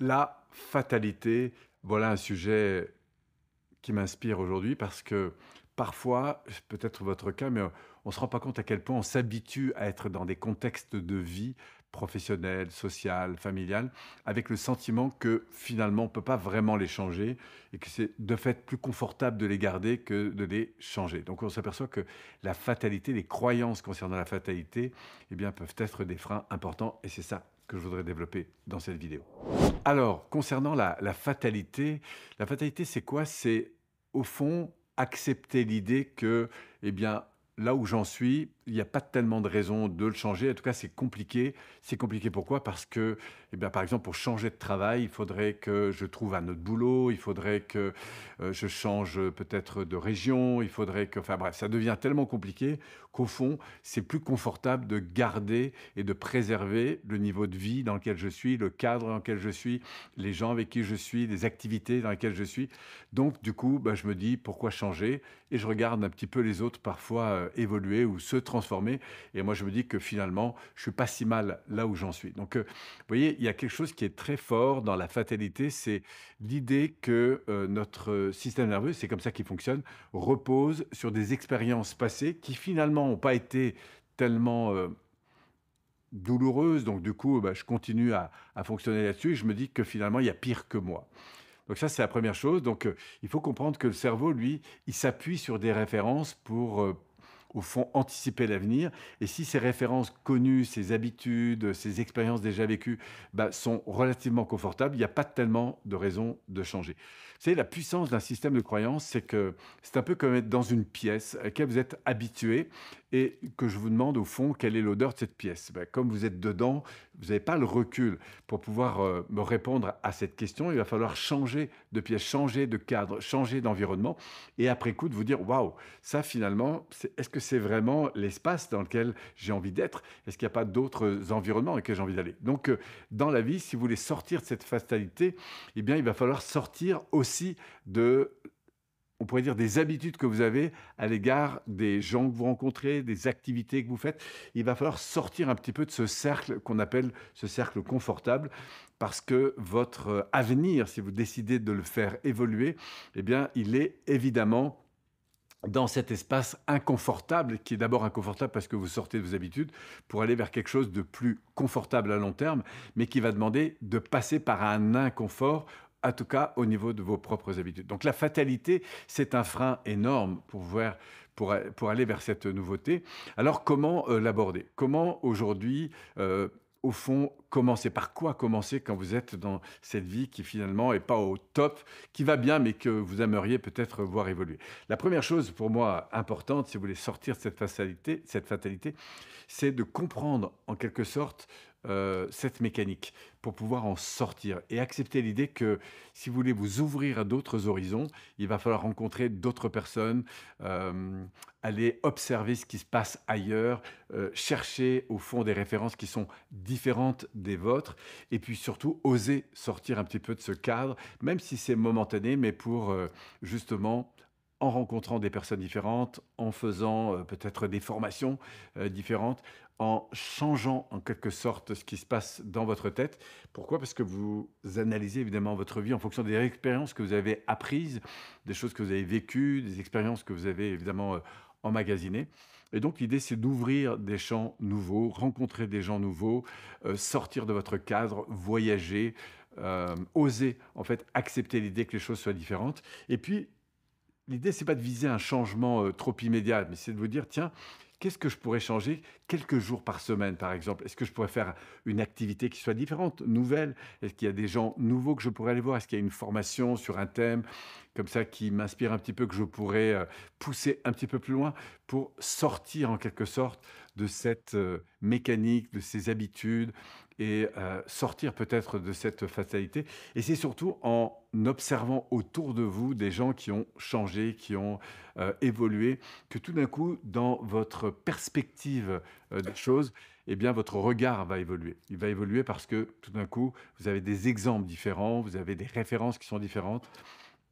la fatalité, voilà un sujet qui m'inspire aujourd'hui parce que parfois, peut-être votre cas, mais on ne se rend pas compte à quel point on s'habitue à être dans des contextes de vie professionnelle, sociale, familiale, avec le sentiment que finalement on ne peut pas vraiment les changer et que c'est de fait plus confortable de les garder que de les changer. Donc on s'aperçoit que la fatalité, les croyances concernant la fatalité, eh bien, peuvent être des freins importants et c'est ça que je voudrais développer dans cette vidéo. Alors, concernant la, fatalité, la fatalité, c'est quoi C'est au fond accepter l'idée que, eh bien, là où j'en suis, il n'y a pas tellement de raisons de le changer. En tout cas, c'est compliqué. C'est compliqué pourquoi Parce que, eh par exemple, pour changer de travail, il faudrait que je trouve un autre boulot, il faudrait que euh, je change peut-être de région, il faudrait que... Enfin bref, ça devient tellement compliqué qu'au fond, c'est plus confortable de garder et de préserver le niveau de vie dans lequel je suis, le cadre dans lequel je suis, les gens avec qui je suis, les activités dans lesquelles je suis. Donc, du coup, bah, je me dis, pourquoi changer Et je regarde un petit peu les autres parfois. Euh, euh, évoluer ou se transformer. Et moi, je me dis que finalement, je suis pas si mal là où j'en suis. Donc, euh, vous voyez, il y a quelque chose qui est très fort dans la fatalité, c'est l'idée que euh, notre système nerveux, c'est comme ça qu'il fonctionne, repose sur des expériences passées qui finalement n'ont pas été tellement douloureuses Donc, du coup, bah, je continue à, fonctionner là-dessus et je me dis que finalement, il y a pire que moi. Donc, ça, c'est la première chose. Donc, il faut comprendre que le cerveau, lui, il s'appuie sur des références pour au fond, anticiper l'avenir. Et si ces références connues, ces habitudes, ces expériences déjà vécues bah, sont relativement confortables, il n'y a pas tellement de raison de changer. Vous savez, la puissance d'un système de croyance, c'est que c'est un peu comme être dans une pièce à laquelle vous êtes habitué et que je vous demande au fond quelle est l'odeur de cette pièce. Ben, comme vous êtes dedans, vous n'avez pas le recul pour pouvoir euh, me répondre à cette question. Il va falloir changer de pièce, changer de cadre, changer d'environnement et après coup de vous dire waouh, ça finalement, est-ce que c'est vraiment l'espace dans lequel j'ai envie d'être Est-ce qu'il n'y a pas d'autres environnements dans lesquels j'ai envie d'aller Donc, euh, dans la vie, si vous voulez sortir de cette fatalité, eh bien, il va falloir sortir aussi de on pourrait dire, des habitudes que vous avez à l'égard des gens que vous rencontrez, des activités que vous faites. Il va falloir sortir un petit peu de ce cercle qu'on appelle ce cercle confortable, parce que votre euh, avenir, si vous décidez de le faire évoluer, eh bien, il est évidemment dans cet espace inconfortable, qui est d'abord inconfortable parce que vous sortez de vos habitudes, pour aller vers quelque chose de plus confortable à long terme, mais qui va demander de passer par un inconfort en tout cas au niveau de vos propres habitudes. Donc la fatalité, c'est un frein énorme pour pour, aller vers cette nouveauté. Alors comment euh, l'aborder Comment aujourd'hui, euh, au fond, commencer Par quoi commencer quand vous êtes dans cette vie qui finalement n'est pas au top, qui va bien mais que vous aimeriez peut-être voir évoluer La première chose pour moi importante, si vous voulez sortir de cette fatalité, cette fatalité c'est de comprendre en quelque sorte euh, cette mécanique pour pouvoir en sortir et accepter l'idée que si vous voulez vous ouvrir à d'autres horizons, il va falloir rencontrer d'autres personnes, euh, aller observer ce qui se passe ailleurs, euh, chercher au fond des références qui sont différentes des vôtres et puis surtout oser sortir un petit peu de ce cadre, même si c'est momentané, mais pour justement en rencontrant des personnes différentes, en faisant euh, peut-être des formations euh, différentes, en changeant en quelque sorte ce qui se passe dans votre tête. Pourquoi Parce que vous analysez évidemment votre vie en fonction des expériences que vous avez apprises, des choses que vous avez vécues, des expériences que vous avez évidemment euh, emmagasinées. Et donc l'idée, c'est d'ouvrir des champs nouveaux, rencontrer des gens nouveaux, sortir de votre cadre, voyager, oser en fait accepter l'idée que les choses soient différentes. Et puis l'idée, c'est pas de viser un changement euh, trop immédiat, mais c'est de vous dire, tiens, qu'est-ce que je pourrais changer quelques jours par semaine, par exemple Est-ce que je pourrais faire une activité qui soit différente, nouvelle Est-ce qu'il y a des gens nouveaux que je pourrais aller voir Est-ce qu'il y a une formation sur un thème comme ça qui m'inspire un petit peu, que je pourrais euh, pousser un petit peu plus loin pour sortir en quelque sorte de cette euh, mécanique, de ces habitudes et euh, sortir peut-être de cette fatalité. Et c'est surtout en observant autour de vous des gens qui ont changé, qui ont euh, évolué, que tout d'un coup, dans votre perspective des choses, eh bien, votre regard va évoluer. Il va évoluer parce que tout d'un coup, vous avez des exemples différents, vous avez des références qui sont différentes.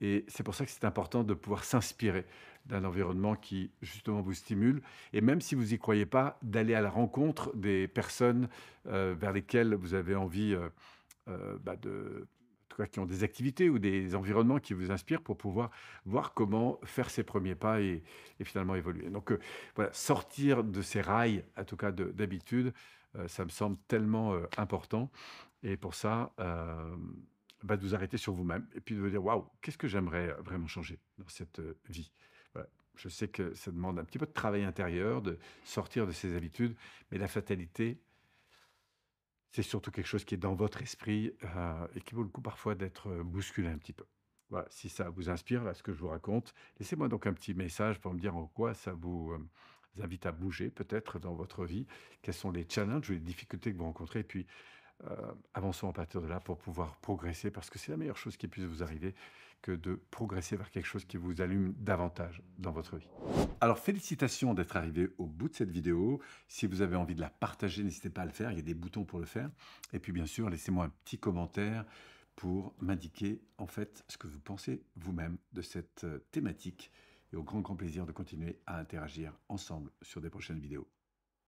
Et c'est pour ça que c'est important de pouvoir s'inspirer d'un environnement qui justement vous stimule. Et même si vous n'y croyez pas, d'aller à la rencontre des personnes euh, vers lesquelles vous avez envie euh, euh, bah, de en tout cas, qui ont des activités ou des environnements qui vous inspirent pour pouvoir voir comment faire ses premiers pas et, finalement évoluer. Donc voilà, sortir de ces rails, en tout cas d'habitude, ça me semble tellement important. Et pour ça, bah, de vous arrêter sur vous-même et puis de vous dire waouh, qu'est-ce que j'aimerais euh, vraiment changer dans cette euh, vie Je sais que ça demande un petit peu de travail intérieur, de sortir de ses habitudes, mais la fatalité, c'est surtout quelque chose qui est dans votre esprit euh, et qui vaut le coup parfois d'être bousculé un petit peu. Voilà, si ça vous inspire, ce que je vous raconte, laissez-moi donc un petit message pour me dire en quoi ça vous, vous invite à bouger peut-être dans votre vie, quels sont les challenges ou les difficultés que vous rencontrez, et puis euh, avançons à partir de là pour pouvoir progresser, parce que c'est la meilleure chose qui puisse vous arriver que de progresser vers quelque chose qui vous allume davantage dans votre vie. Alors félicitations d'être arrivé au bout de cette vidéo. Si vous avez envie de la partager, n'hésitez pas à le faire, il y a des boutons pour le faire. Et puis bien sûr, laissez-moi un petit commentaire pour m'indiquer en fait ce que vous pensez vous-même de cette euh, thématique et au grand grand plaisir de continuer à interagir ensemble sur des prochaines vidéos.